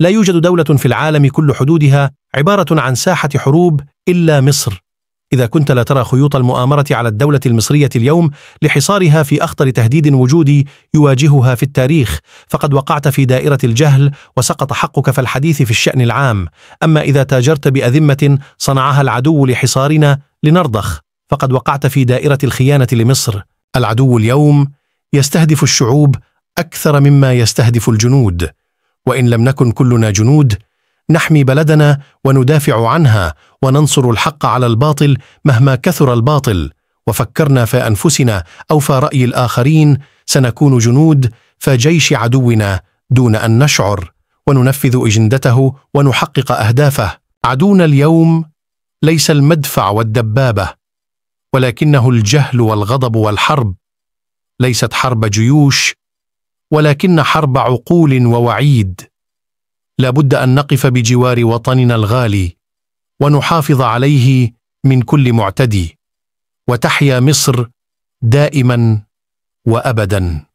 لا يوجد دولة في العالم كل حدودها عبارة عن ساحة حروب إلا مصر إذا كنت لا ترى خيوط المؤامرة على الدولة المصرية اليوم لحصارها في أخطر تهديد وجودي يواجهها في التاريخ فقد وقعت في دائرة الجهل وسقط حقك في الحديث في الشأن العام أما إذا تاجرت بأذمة صنعها العدو لحصارنا لنرضخ فقد وقعت في دائرة الخيانة لمصر العدو اليوم يستهدف الشعوب أكثر مما يستهدف الجنود وان لم نكن كلنا جنود نحمي بلدنا وندافع عنها وننصر الحق على الباطل مهما كثر الباطل وفكرنا في انفسنا او في راي الاخرين سنكون جنود فجيش عدونا دون ان نشعر وننفذ اجندته ونحقق اهدافه عدونا اليوم ليس المدفع والدبابه ولكنه الجهل والغضب والحرب ليست حرب جيوش ولكن حرب عقول ووعيد لابد ان نقف بجوار وطننا الغالي ونحافظ عليه من كل معتدي وتحيا مصر دائما وابدا